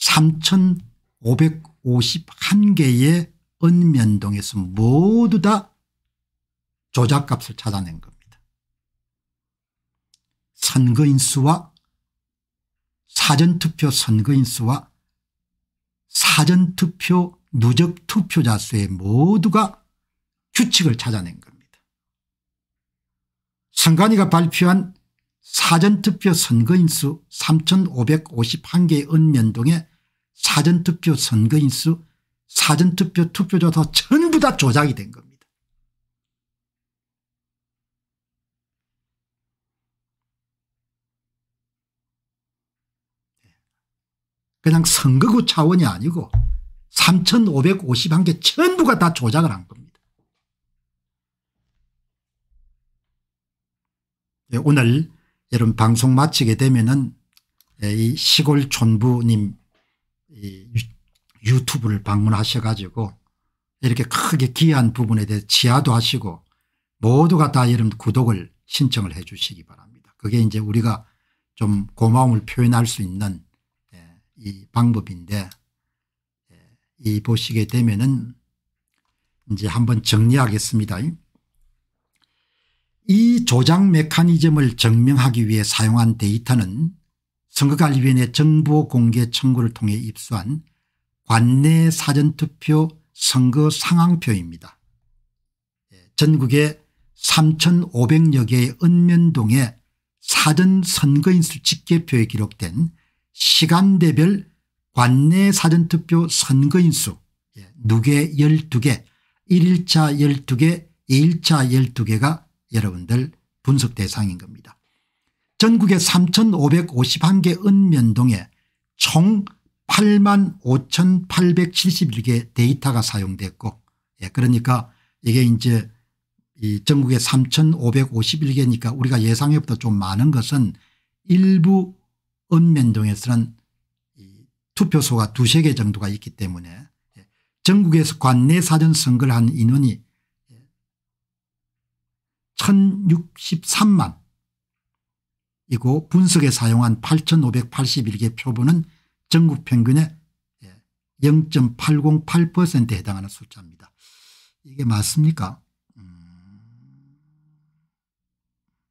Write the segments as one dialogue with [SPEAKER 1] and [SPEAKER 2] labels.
[SPEAKER 1] 3,551개의 읍면동에서 모두 다 조작값을 찾아낸 겁니다. 선거인수와 사전투표 선거인수와 사전투표 누적 투표자 수의 모두가 규칙을 찾아낸 겁니다. 선관위가 발표한 사전투표 선거인수 3551개의 은면동에 사전투표 선거인수 사전투표 투표조사 전부 다 조작이 된 겁니다. 그냥 선거구 차원이 아니고 3551개 전부가 다 조작을 한 겁니다. 예, 오늘 여러분 방송 마치게 되면은 예, 이 시골 촌부님 유튜브를 방문하셔 가지고 이렇게 크게 기여한 부분에 대해 지하도 하시고 모두가 다 여러분 구독을 신청을 해 주시기 바랍니다. 그게 이제 우리가 좀 고마움을 표현할 수 있는 예, 이 방법인데 예, 이 보시게 되면은 이제 한번 정리하겠습니다. 이 조작 메커니즘을 증명하기 위해 사용한 데이터는 선거관리위원회 정보공개 청구를 통해 입수한 관내 사전투표 선거 상황표입니다. 예, 전국의 3,500여 개의 읍면동에 사전선거인수 집계표에 기록된 시간대별 관내 사전투표 선거인수 누개 예, 12개 1일차 12개 2일차 12개가 여러분들 분석 대상인 겁니다. 전국의 3551개 읍면동에 총 8만 5871개 데이터가 사용됐고 예, 그러니까 이게 이제 이 전국에 3551개니까 우리가 예상보다 좀 많은 것은 일부 읍면동에서는 투표소가 두세 개 정도가 있기 때문에 예, 전국에서 관내 사전 선거를 한 인원이 1063만 이고 분석에 사용한 8581개 표본은 전국 평균의 0.808%에 예, 해당하는 숫자입니다. 이게 맞습니까? 음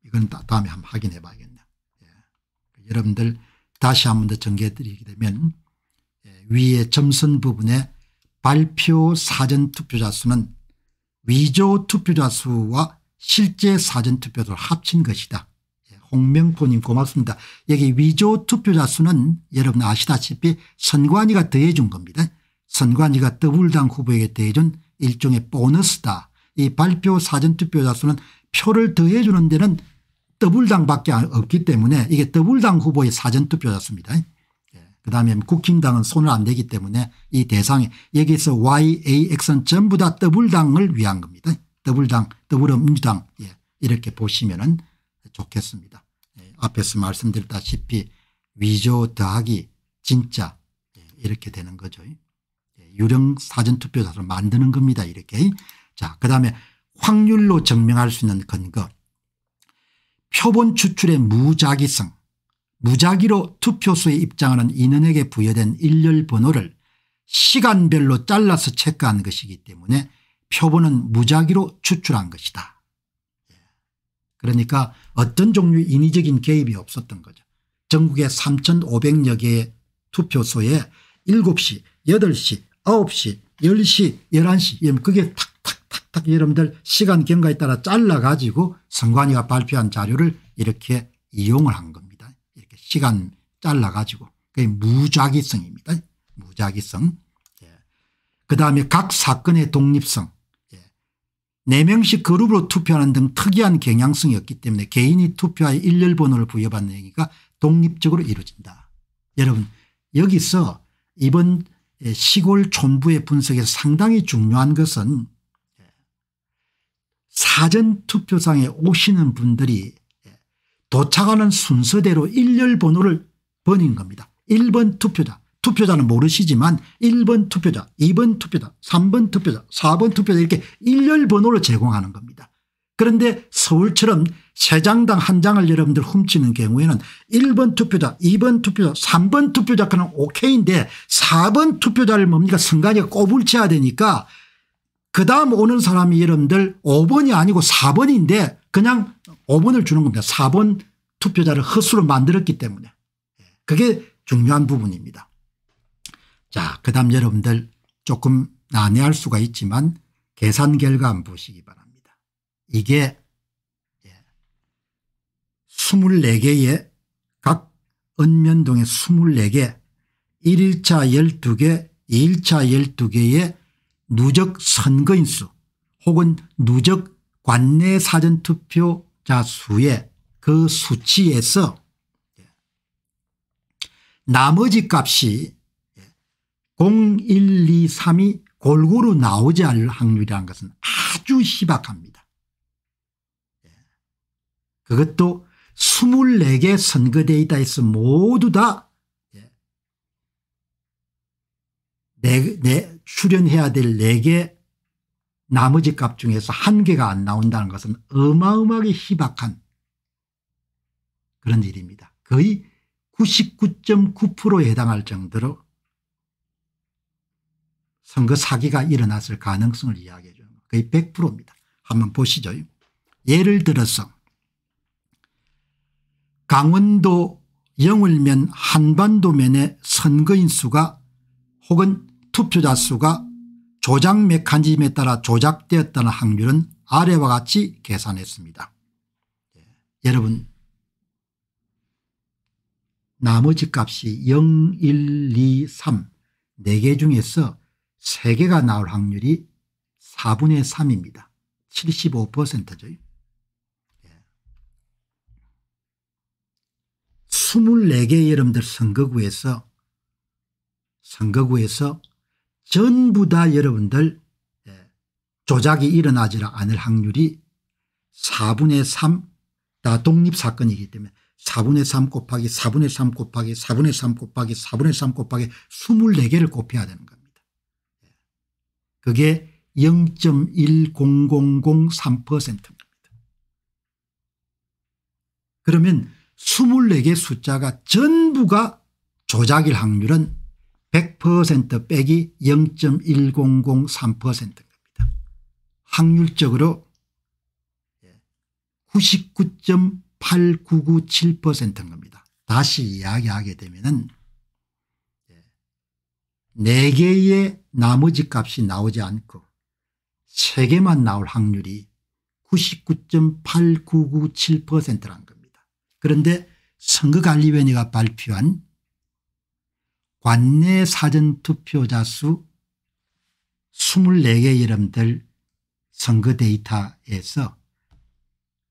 [SPEAKER 1] 이건 다음에 한번 확인해 봐야겠네요. 예. 여러분들 다시 한번더 전개해 드리게 되면 예, 위에 점선 부분에 발표 사전 투표자 수는 위조 투표자 수와 실제 사전투표도 합친 것이다. 예, 홍명포님 고맙습니다. 여기 위조 투표자 수는 여러분 아시다시피 선관위가 더해준 겁니다. 선관위가 더불당 후보에게 더해준 일종의 보너스다. 이 발표 사전투표자 수는 표를 더해주는 데는 더불당밖에 없기 때문에 이게 더불당 후보의 사전투표자 수입니다. 예, 그다음에 국힘당은 손을 안 대기 때문에 이 대상이 여기서 YAX는 전부 다 더불당을 위한 겁니다. 더불당 더불어민주당 예, 이렇게 보시면 좋겠습니다. 예, 앞에서 말씀드렸다시피 위조 더하기 진짜 예, 이렇게 되는 거죠. 예, 유령 사전투표자를 만드는 겁니다. 이렇게. 자 그다음에 확률로 증명할 수 있는 근거 표본 추출의 무작위성 무작위로 투표소에 입장하는 인원에게 부여된 일렬 번호를 시간별로 잘라서 체크한 것이기 때문에 표본은 무작위로 추출한 것이다. 예. 그러니까 어떤 종류의 인위적인 개입이 없었던 거죠. 전국의 3,500여 개의 투표소에 7시, 8시, 9시, 10시, 11시 그게 탁탁탁탁 여러분들 시간 경과에 따라 잘라가지고 선관위가 발표한 자료를 이렇게 이용을 한 겁니다. 이렇게 시간 잘라가지고 그게 무작위성입니다. 무작위성. 예. 그 다음에 각 사건의 독립성 4명씩 그룹으로 투표하는 등 특이한 경향성이 없기 때문에 개인이 투표하에 일렬번호를 부여받는 행위가 독립적으로 이루어진다. 여러분 여기서 이번 예, 시골 촌부의 분석에서 상당히 중요한 것은 사전투표장에 오시는 분들이 예, 도착하는 순서대로 일렬번호를 번인 겁니다. 1번 투표자 투표자는 모르시지만 1번 투표자 2번 투표자 3번 투표자 4번 투표자 이렇게 일렬 번호를 제공하는 겁니다. 그런데 서울처럼 세 장당 한 장을 여러분들 훔치는 경우에는 1번 투표자 2번 투표자 3번 투표자 그는 오케이인데 4번 투표자를 뭡니까 순간에 꼽을 쳐야 되니까 그 다음 오는 사람이 여러분들 5번이 아니고 4번인데 그냥 5번을 주는 겁니다. 4번 투표자를 허수로 만들었기 때문에 예, 그게 중요한 부분입니다. 자 그다음 여러분들 조금 난해할 수가 있지만 계산 결과 안 보시기 바랍니다. 이게 24개의 예, 각 읍면동에 24개 1일차 12개 2일차 12개의 누적 선거인수 혹은 누적 관내 사전투표자 수의 그 수치에서 예, 나머지 값이 0123이 골고루 나오지 않을 확률이라는 것은 아주 희박합니다. 예. 그것도 24개 선거 데이터에서 모두 다 예. 네, 네, 출연해야 될 4개 나머지 값 중에서 한 개가 안 나온다는 것은 어마어마하게 희박한 그런 일입니다. 거의 99.9%에 해당할 정도로 선거 사기가 일어났을 가능성을 이야기해 주는 거의 100%입니다. 한번 보시죠. 예를 들어서 강원도 영월면 한반도면의 선거인 수가 혹은 투표자 수가 조작 메커니즘에 따라 조작되었다는 확률은 아래와 같이 계산했습니다. 예. 여러분 나머지 값이 0, 1, 2, 3 4개 중에서 3개가 나올 확률이 4분의 3입니다. 75%죠. 2 4개 여러분들 선거구에서 선거구에서 전부 다 여러분들 예, 조작이 일어나지 않을 확률이 4분의 3다 독립사건이기 때문에 4분의 3 곱하기 4분의 3 곱하기 4분의 3 곱하기 4분의 3 곱하기 24개를 곱해야 되는 거예요. 그게 0.10003%입니다. 그러면 24개 숫자가 전부가 조작일 확률은 100% 빼기 0.1003%입니다. 확률적으로 99.8997%인 겁니다. 다시 이야기하게 되면 은 4개의 나머지 값이 나오지 않고 3개만 나올 확률이 99.8997%란 겁니다. 그런데 선거관리위원회가 발표한 관내 사전투표자 수 24개 여러분들 선거 데이터에서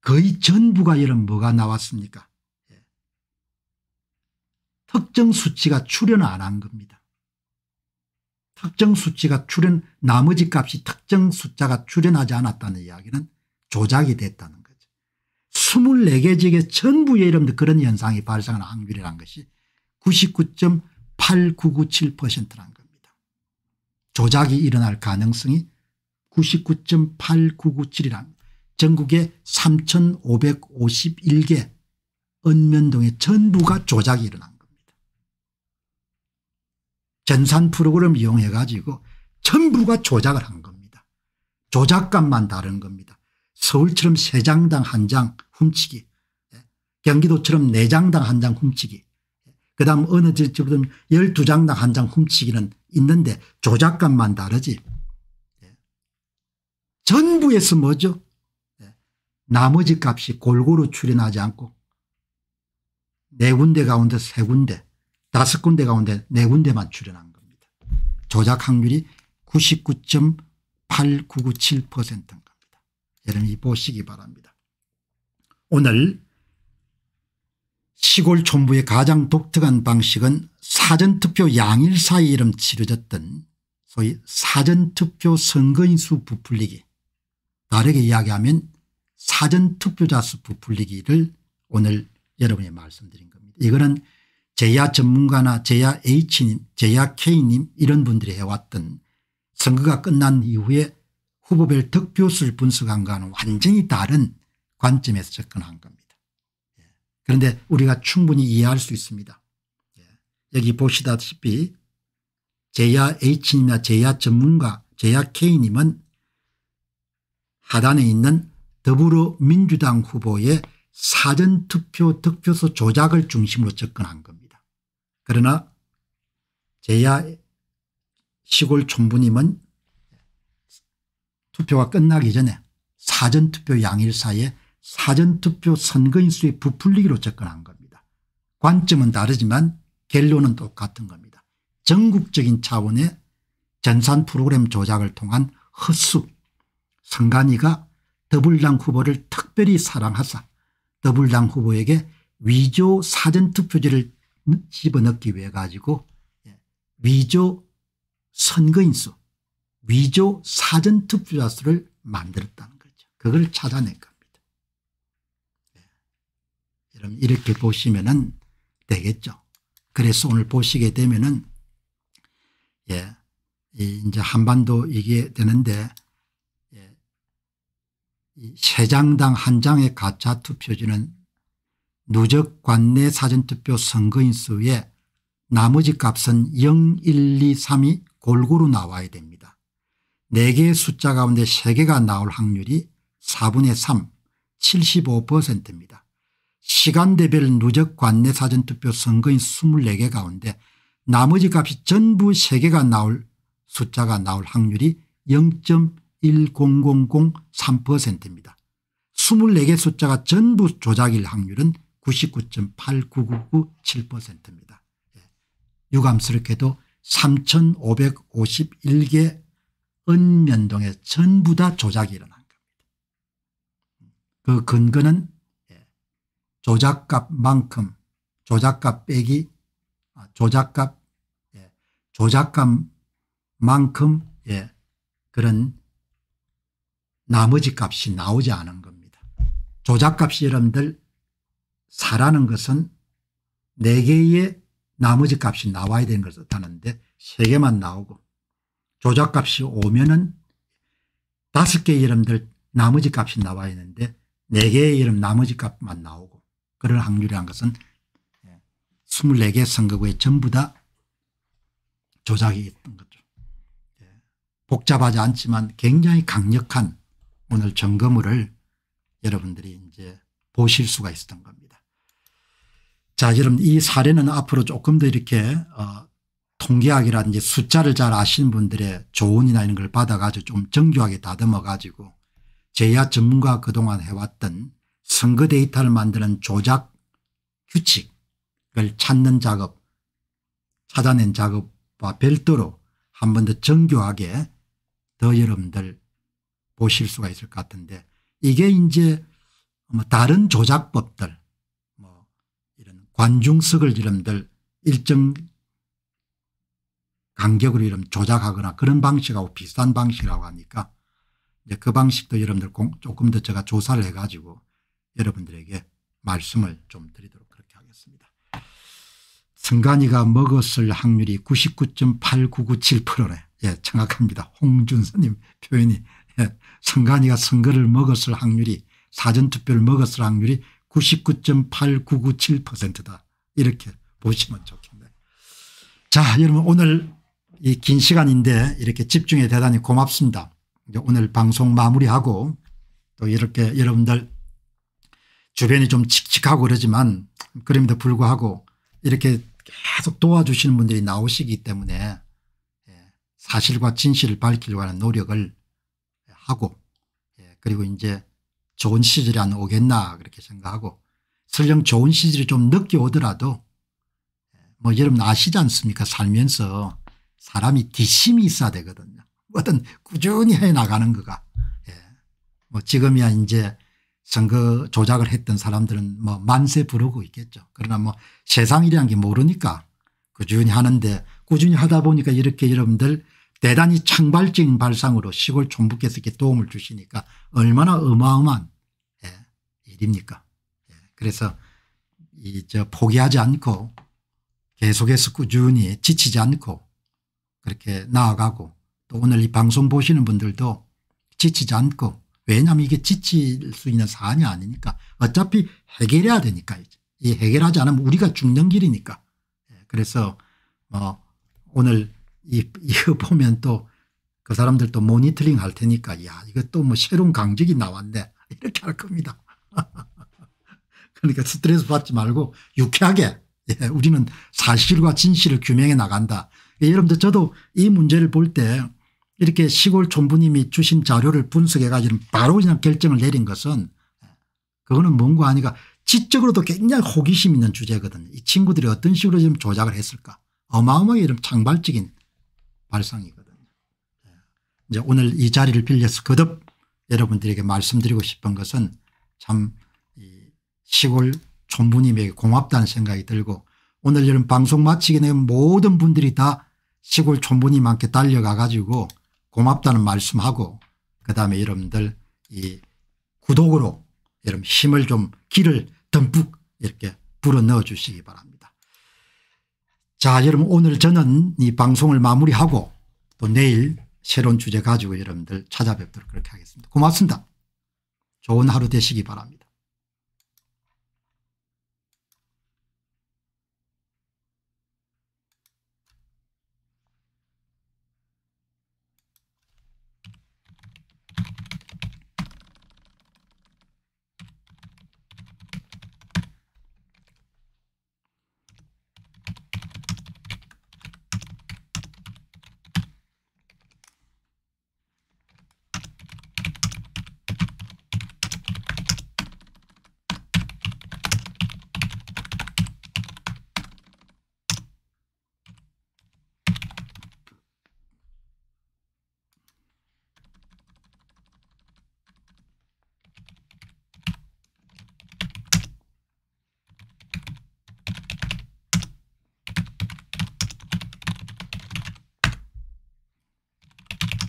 [SPEAKER 1] 거의 전부가 여러분 뭐가 나왔습니까? 예. 특정 수치가 출현 안한 겁니다. 특정 수치가 출현 나머지 값이 특정 숫자가 출현하지 않았다는 이야기는 조작이 됐다는 거죠. 24개 지역의 전부의 이름도 그런 현상이 발생하는 확률이란 것이 99.8997%란 겁니다. 조작이 일어날 가능성이 99.8997이란 전국의 3551개 은 면동의 전부가 조작이 일어난 전산 프로그램 을 이용해 가지고 전부가 조작을 한 겁니다. 조작감만 다른 겁니다. 서울처럼 3장당한 장 훔치기 예, 경기도처럼 4장당한 장 훔치기 예, 그다음 어느 지역은 12장당 한 장 훔치기는 있는데 조작감만 다르지. 예. 전부에서 뭐죠? 나머지 값이 골고루 출현하지 않고 네 군데 가운데 세 군데 다섯 군데 가운데 네 군데만 출연한 겁니다. 조작 확률이 99.8997%인 겁니다. 여러분이 보시기 바랍니다. 오늘 시골 촌부의 가장 독특한 방식은 사전투표 양일 사이 이름 치러졌던 소위 사전투표 선거인수 부풀리기 다르게 이야기하면 사전투표자 수 부풀리기를 오늘 여러분이 말씀드린 겁니다. 이거는 제야 전문가나 제야 H님 제야 K님 이런 분들이 해왔던 선거가 끝난 이후에 후보별 득표수를 분석한 것과는 완전히 다른 관점에서 접근한 겁니다. 예. 그런데 우리가 충분히 이해할 수 있습니다. 예. 여기 보시다시피 제야 H님이나 제야 전문가 제야 K님은 하단에 있는 더불어민주당 후보의 사전투표 득표수 조작을 중심으로 접근한 겁니다. 그러나 제야 시골 촌부님은 투표가 끝나기 전에 사전투표 양일 사이에 사전투표 선거인수의 부풀리기로 접근한 겁니다. 관점은 다르지만 결론은 똑같은 겁니다. 전국적인 차원의 전산 프로그램 조작을 통한 허수 선관위가 더블당 후보를 특별히 사랑하사 더블당 후보에게 위조 사전투표지를 집어넣기 위해 가지고 예. 위조 선거인수 위조 사전투표자 수를 만들었다는 거죠. 그걸 찾아낸 겁니다. 예. 여러분 이렇게 보시면 되겠죠. 그래서 오늘 보시게 되면은 예, 이제 한반도 이게 되는데 예, 이세 장당 한 장의 가짜 투표지는 누적 관내 사전투표 선거인수에 나머지 값은 0, 1, 2, 3이 골고루 나와야 됩니다. 4개의 숫자 가운데 3개가 나올 확률이 4분의 3 75%입니다. 시간대별 누적 관내 사전투표 선거인 24개 가운데 나머지 값이 전부 3개가 나올 숫자가 나올 확률이 0.10003%입니다. 24개 숫자가 전부 조작일 확률은 99.8997%입니다. 9 예. 유감스럽게도 3,551개 은 면동에 전부 다 조작이 일어난 겁니다. 음. 그 근거는 예, 조작값만큼 조작값 빼기 아, 조작값 예, 조작값만큼 그런 나머지 값이 나오지 않은 겁니다. 조작값이 여러분들 4라는 것은 4개의 나머지 값이 나와야 되는 것을 뜻하는데 3개만 나오고 조작값이 오면은 5개의 이름들 나머지 값이 나와 있는데 4개의 이름 나머지 값만 나오고 그럴 확률이란 것은 24개 선거구에 전부 다 조작이 있던 거죠. 예. 복잡하지 않지만 굉장히 강력한 오늘 점검을 여러분들이 이제 보실 수가 있었던 겁니다. 자 여러분 이 사례는 앞으로 조금 더 이렇게 어, 통계학이라든지 숫자를 잘 아시는 분들의 조언이나 이런 걸 받아가지고 좀 정교하게 다듬어 가지고 제야 전문가 그동안 해왔던 선거 데이터를 만드는 조작 규칙을 찾는 작업 찾아낸 작업과 별도로 한 번 더 정교하게 더 여러분들 보실 수가 있을 것 같은데 이게 이제 뭐 다른 조작법들 관중석을 이름들 일정 간격으로 이름 조작하거나 그런 방식하고 비슷한 방식이라고 하니까 이제 그 방식도 여러분들 조금 더 제가 조사를 해가지고 여러분들에게 말씀을 좀 드리도록 그렇게 하겠습니다. 승관이가 먹었을 확률이 99.8997%래. 예, 정확합니다. 홍준서님 표현이 예, 승관이가 선거를 먹었을 확률이 사전투표를 먹었을 확률이 99.8997%다. 이렇게 보시면 좋겠네자 여러분 오늘 이 긴 시간인데 이렇게 집중해 대단히 고맙습니다. 오늘 방송 마무리하고 또 이렇게 여러분들 주변이 좀 칙칙하고 그러지만 그럼에도 불구하고 이렇게 계속 도와주시는 분들이 나오시기 때문에 예, 사실과 진실을 밝히려고 하는 노력을 하고 예, 그리고 이제 좋은 시절이 안 오겠나 그렇게 생각하고 설령 좋은 시절이 좀 늦게 오더라도 뭐 여러분 아시지 않습니까 살면서 사람이 뒷심이 있어야 되거든요. 어떤 꾸준히 해나가는 거가 예. 뭐 지금이야 이제 선거 조작을 했던 사람들은 뭐 만세 부르고 있겠죠. 그러나 뭐 세상이라는 게 모르니까 꾸준히 하는데 꾸준히 하다 보니까 이렇게 여러분들 대단히 창발적인 발상으로 시골 총부께서 이렇게 도움을 주시니까 얼마나 어마어마한 예, 일입니까. 예, 그래서 이저 포기하지 않고 계속해서 꾸준히 지치지 않고 그렇게 나아가고 또 오늘 이 방송 보시는 분들도 지치지 않고 왜냐하면 이게 지칠 수 있는 사안이 아니니까 어차피 해결해야 되니까 이제 이 해결하지 않으면 우리가 죽는 길이니까 예, 그래서 뭐 오늘 이, 이거 보면 또 그 사람들도 모니터링 할 테니까 야이거또 뭐 새로운 강적이 나왔네 이렇게 할 겁니다. 그러니까 스트레스 받지 말고 유쾌하게 예, 우리는 사실과 진실을 규명해 나간다. 예, 여러분들 저도 이 문제를 볼 때 이렇게 시골 촌부님이 주신 자료를 분석해 가지고 바로 그냥 결정을 내린 것은 그거는 뭔가 아니가 지적으로도 굉장히 호기심 있는 주제거든요. 이 친구들이 어떤 식으로 지금 조작을 했을까 어마어마하게 이런 창발적인 발상이거든요. 예. 이제 오늘 이 자리를 빌려서 거듭 여러분들에게 말씀드리고 싶은 것은 참 시골 촌부님에게 고맙다는 생각이 들고 오늘 이런 방송 마치기 전에 모든 분들이 다 시골 촌부님한테 달려가 가지고 고맙다는 말씀하고 그다음에 여러분들 이 구독으로 여러분 힘을 좀 기를 듬뿍 이렇게 불어 넣어 주시기 바랍니다. 자 여러분 오늘 저는 이 방송을 마무리하고 또 내일 새로운 주제 가지고 여러분들 찾아뵙도록 그렇게 하겠습니다. 고맙습니다. 좋은 하루 되시기 바랍니다.